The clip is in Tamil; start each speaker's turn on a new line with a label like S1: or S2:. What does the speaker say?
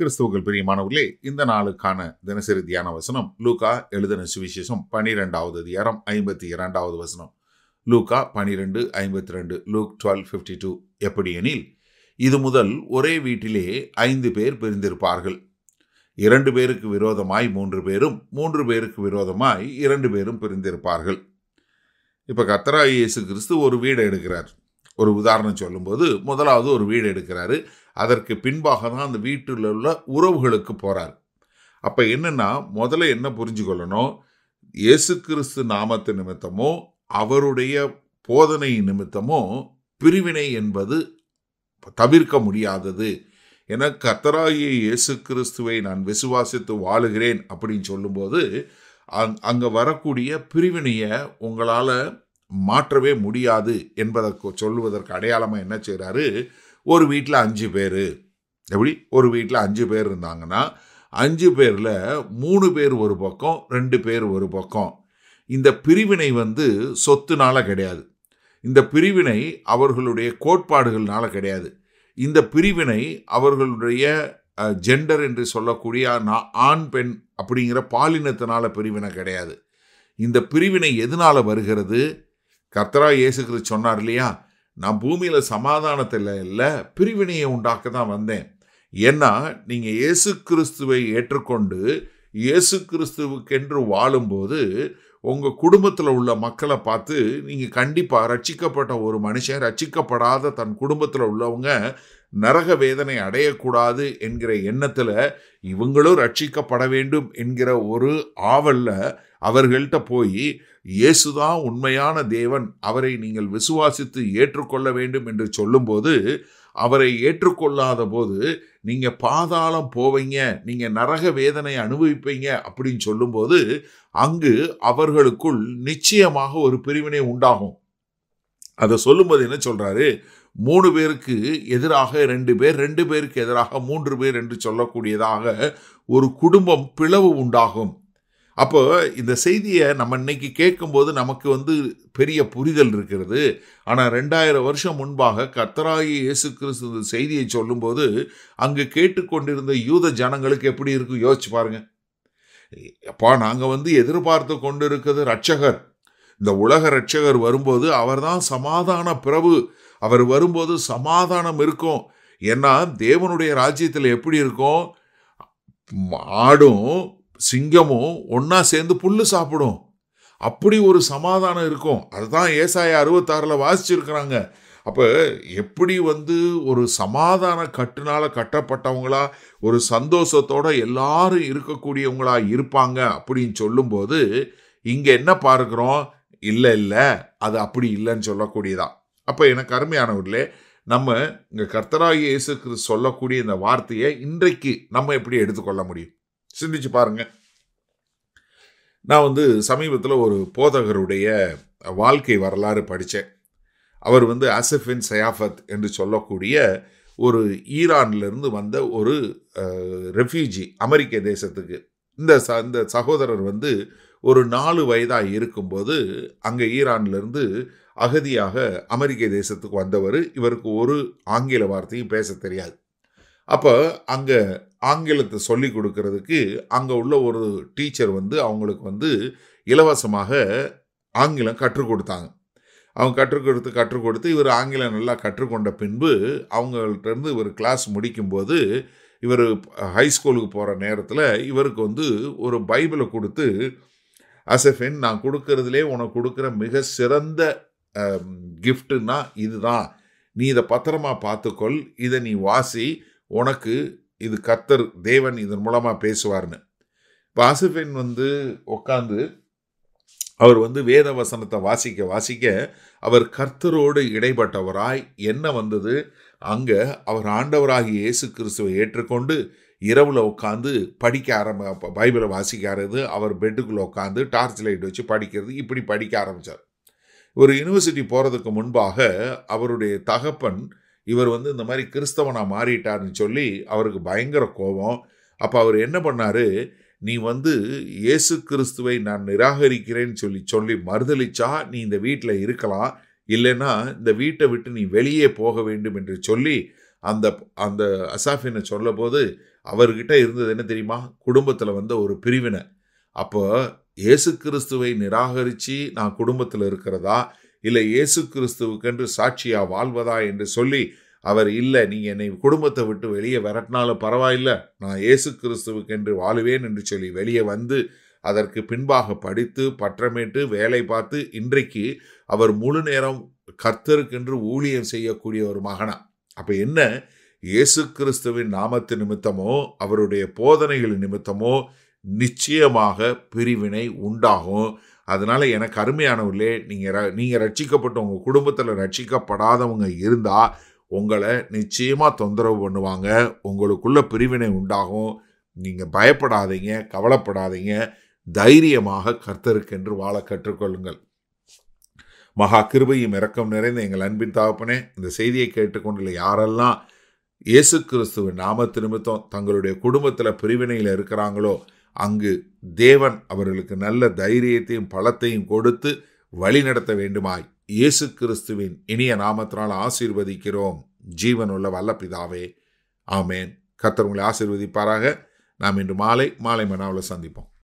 S1: கிறிஸ்துவர்கள் பிரியமானவர்களே இந்த நாளுக்கான தினசரி தியான வசனம் லூகா எழுதின சுவிசேஷம் பனிரெண்டாவது அதிகாரம் ஐம்பத்தி இரண்டாவது வசனம் லூகா பனிரெண்டு ஐம்பத்தி ரெண்டு லூக் டுவெல் ஃபிஃப்டி டூ எப்படி எனில் இது முதல் ஒரே வீட்டிலே ஐந்து பேர் பிரிந்திருப்பார்கள் இரண்டு பேருக்கு விரோதமாய் மூன்று பேரும் மூன்று பேருக்கு விரோதமாய் இரண்டு பேரும் பிரிந்திருப்பார்கள் இப்போ கத்தரா இயேசு கிறிஸ்து ஒரு வீடை எடுக்கிறார் ஒரு உதாரணம் சொல்லும்போது முதலாவது ஒரு வீடு எடுக்கிறாரு அதற்கு பின்பாக தான் அந்த வீட்டில் உள்ள உறவுகளுக்கு போகிறார் அப்போ என்னென்னா முதல்ல என்ன புரிஞ்சுக்கொள்ளணும் இயேசு கிறிஸ்து நாமத்து நிமித்தமோ அவருடைய போதனை நிமித்தமோ பிரிவினை என்பது தவிர்க்க முடியாதது என கத்தராகிய இயேசு கிறிஸ்துவை நான் விசுவாசித்து வாழுகிறேன் அப்படின்னு சொல்லும்போது அங் அங்கே வரக்கூடிய பிரிவினையை உங்களால் மாற்றவே முடியாது என்பதற்கு சொல்லுவதற்கு அடையாளமாக என்ன செய்கிறாரு ஒரு வீட்டில் அஞ்சு பேர் எப்படி ஒரு வீட்டில் அஞ்சு பேர் இருந்தாங்கன்னா அஞ்சு பேரில் மூணு பேர் ஒரு பக்கம் ரெண்டு பேர் ஒரு பக்கம் இந்த பிரிவினை வந்து சொத்துனால கிடையாது இந்த பிரிவினை அவர்களுடைய கோட்பாடுகள்னால கிடையாது இந்த பிரிவினை அவர்களுடைய ஜெண்டர் என்று சொல்லக்கூடிய நான் ஆண் பெண் அப்படிங்கிற பாலினத்தினால பிரிவினை கிடையாது இந்த பிரிவினை எதனால் வருகிறது கர்த்தரா கிறிஸ்து சொன்னார் இல்லையா நான் பூமியில் சமாதானத்தில் இல்லை பிரிவினையை உண்டாக்க தான் வந்தேன் ஏன்னா நீங்கள் இயேசு கிறிஸ்துவை ஏற்றுக்கொண்டு இயேசு கிறிஸ்துவுக்கென்று வாழும்போது உங்கள் குடும்பத்தில் உள்ள மக்களை பார்த்து நீங்கள் கண்டிப்பாக ரட்சிக்கப்பட்ட ஒரு மனுஷன் ரட்சிக்கப்படாத தன் குடும்பத்தில் உள்ளவங்க நரக வேதனை அடையக்கூடாது என்கிற எண்ணத்தில் இவங்களும் ரட்சிக்கப்பட வேண்டும் என்கிற ஒரு ஆவலில் அவர்கள்ட்ட போய் இயேசுதான் உண்மையான தேவன் அவரை நீங்கள் விசுவாசித்து ஏற்றுக்கொள்ள வேண்டும் என்று சொல்லும்போது அவரை ஏற்றுக்கொள்ளாத போது நீங்கள் பாதாளம் போவீங்க நீங்கள் நரக வேதனை அனுபவிப்பீங்க அப்படின்னு சொல்லும்போது அங்கு அவர்களுக்குள் நிச்சயமாக ஒரு பிரிவினை உண்டாகும் அதை சொல்லும்போது என்ன சொல்கிறாரு மூணு பேருக்கு எதிராக ரெண்டு பேர் ரெண்டு பேருக்கு எதிராக மூன்று பேர் என்று சொல்லக்கூடியதாக ஒரு குடும்பம் பிளவு உண்டாகும் அப்போ இந்த செய்தியை நம்ம இன்னைக்கு கேட்கும்போது நமக்கு வந்து பெரிய புரிதல் இருக்கிறது ஆனால் ரெண்டாயிரம் வருஷம் முன்பாக கர்த்தராயி இயேசு கிறிஸ்து செய்தியை சொல்லும்போது அங்கு கேட்டுக்கொண்டிருந்த யூத ஜனங்களுக்கு எப்படி இருக்கும் யோசிச்சு பாருங்க அப்பா நாங்கள் வந்து எதிர்பார்த்து கொண்டு இருக்கிறது ரட்சகர் இந்த உலக ரட்சகர் வரும்போது அவர்தான் சமாதான பிரபு அவர் வரும்போது சமாதானம் இருக்கும் ஏன்னா தேவனுடைய ராஜ்யத்தில் எப்படி இருக்கும் மாடும் சிங்கமும் ஒன்றா சேர்ந்து புல்லு சாப்பிடும் அப்படி ஒரு சமாதானம் இருக்கும் அதுதான் ஏசாய அறுபத்தாறில் வாசிச்சிருக்கிறாங்க அப்போ எப்படி வந்து ஒரு சமாதான கட்டுனால் கட்டப்பட்டவங்களா ஒரு சந்தோஷத்தோட எல்லாரும் இருக்கக்கூடியவங்களா இருப்பாங்க அப்படின்னு சொல்லும்போது இங்கே என்ன பார்க்குறோம் இல்லை இல்லை அது அப்படி இல்லைன்னு சொல்லக்கூடியதான் அப்போ எனக்கு அருமையானவர்களே நம்ம இங்கே கர்த்தராகி இயேசுக்கு சொல்லக்கூடிய இந்த வார்த்தையை இன்றைக்கு நம்ம எப்படி எடுத்துக்கொள்ள முடியும் சிந்திச்சு பாருங்கள் நான் வந்து சமீபத்தில் ஒரு போதகருடைய வாழ்க்கை வரலாறு படித்தேன் அவர் வந்து அசஃபின் சயாஃபத் என்று சொல்லக்கூடிய ஒரு ஈரான்லேருந்து வந்த ஒரு ரெஃப்யூஜி அமெரிக்க தேசத்துக்கு இந்த ச இந்த சகோதரர் வந்து ஒரு நாலு வயதாக இருக்கும்போது அங்கே ஈரான்லேருந்து அகதியாக அமெரிக்க தேசத்துக்கு வந்தவர் இவருக்கு ஒரு ஆங்கில வார்த்தையும் பேச தெரியாது அப்போ அங்கே ஆங்கிலத்தை சொல்லி கொடுக்கறதுக்கு அங்கே உள்ள ஒரு டீச்சர் வந்து அவங்களுக்கு வந்து இலவசமாக ஆங்கிலம் கற்றுக் கொடுத்தாங்க அவங்க கற்றுக் கொடுத்து கற்றுக் கொடுத்து இவர் ஆங்கிலம் நல்லா கற்றுக்கொண்ட பின்பு அவங்கள்ட்டருந்து இவர் கிளாஸ் முடிக்கும்போது இவர் ஹைஸ்கூலுக்கு போகிற நேரத்தில் இவருக்கு வந்து ஒரு பைபிளை கொடுத்து ஃபென் நான் கொடுக்கறதுலே உனக்கு கொடுக்குற மிக சிறந்த கிஃப்ட்டுன்னா இதுதான் நீ இதை பத்திரமாக பார்த்துக்கொள் இதை நீ வாசி உனக்கு இது கத்தர் தேவன் இதன் மூலமாக பேசுவார்னு இப்போ அசஃபின் வந்து உட்காந்து அவர் வந்து வேத வசனத்தை வாசிக்க வாசிக்க அவர் கர்த்தரோடு இடைப்பட்டவராய் என்ன வந்தது அங்கே அவர் ஆண்டவராகி இயேசு கிறிஸ்துவை ஏற்றுக்கொண்டு இரவில் உட்காந்து படிக்க ஆரம்ப பைபிளை வாசிக்கிறது அவர் பெட்டுக்குள்ளே உட்காந்து டார்ச் லைட் வச்சு படிக்கிறது இப்படி படிக்க ஆரம்பித்தார் ஒரு யூனிவர்சிட்டி போகிறதுக்கு முன்பாக அவருடைய தகப்பன் இவர் வந்து இந்த மாதிரி கிறிஸ்தவனாக மாறிட்டார்னு சொல்லி அவருக்கு பயங்கர கோபம் அப்போ அவர் என்ன பண்ணார் நீ வந்து இயேசு கிறிஸ்துவை நான் நிராகரிக்கிறேன்னு சொல்லி சொல்லி மறுதளிச்சா நீ இந்த வீட்டில் இருக்கலாம் இல்லைன்னா இந்த வீட்டை விட்டு நீ வெளியே போக வேண்டும் என்று சொல்லி அந்த அந்த அசாஃபினை சொல்லபோது அவர்கிட்ட இருந்தது என்ன தெரியுமா குடும்பத்தில் வந்து ஒரு பிரிவினை அப்போ இயேசு கிறிஸ்துவை நிராகரித்து நான் குடும்பத்தில் இருக்கிறதா இல்லை இயேசு கிறிஸ்துவுக்கென்று சாட்சியாக வாழ்வதா என்று சொல்லி அவர் இல்லை நீங்கள் என்னை குடும்பத்தை விட்டு வெளியே விரட்டினாலும் பரவாயில்ல நான் இயேசு என்று வாழுவேன் என்று சொல்லி வெளியே வந்து அதற்கு பின்பாக படித்து பற்றமேட்டு வேலை பார்த்து இன்றைக்கு அவர் முழு நேரம் கர்த்தருக்கென்று ஊழியம் செய்யக்கூடிய ஒரு மகனா அப்போ என்ன இயேசு கிறிஸ்துவின் நாமத்து நிமித்தமோ அவருடைய போதனைகள் நிமித்தமோ நிச்சயமாக பிரிவினை உண்டாகும் அதனால் எனக்கு அருமையானவர்களே நீங்கள் நீங்கள் ரட்சிக்கப்பட்டவங்க உங்கள் குடும்பத்தில் ரட்சிக்கப்படாதவங்க இருந்தால் உங்களை நிச்சயமாக தொந்தரவு பண்ணுவாங்க உங்களுக்குள்ள பிரிவினை உண்டாகும் நீங்கள் பயப்படாதீங்க கவலைப்படாதீங்க தைரியமாக கர்த்தருக்கென்று வாழ கற்றுக்கொள்ளுங்கள் மகா கிருபையும் இறக்கம் நிறைந்த எங்கள் அன்பின் தாப்பனே இந்த செய்தியை கேட்டுக்கொண்டுள்ள யாரெல்லாம் இயேசு கிறிஸ்துவின் நாமத்து நிமித்தம் தங்களுடைய குடும்பத்தில் பிரிவினையில் இருக்கிறாங்களோ அங்கு தேவன் அவர்களுக்கு நல்ல தைரியத்தையும் பலத்தையும் கொடுத்து வழி நடத்த வேண்டுமாய் இயேசு கிறிஸ்துவின் இனிய நாமத்தினால் ஆசீர்வதிக்கிறோம் ஜீவனுள்ள வல்ல பிதாவே ஆமேன் கத்தர் உங்களை ஆசீர்வதிப்பாராக நாம் இன்று மாலை மாலை மனாவில் சந்திப்போம்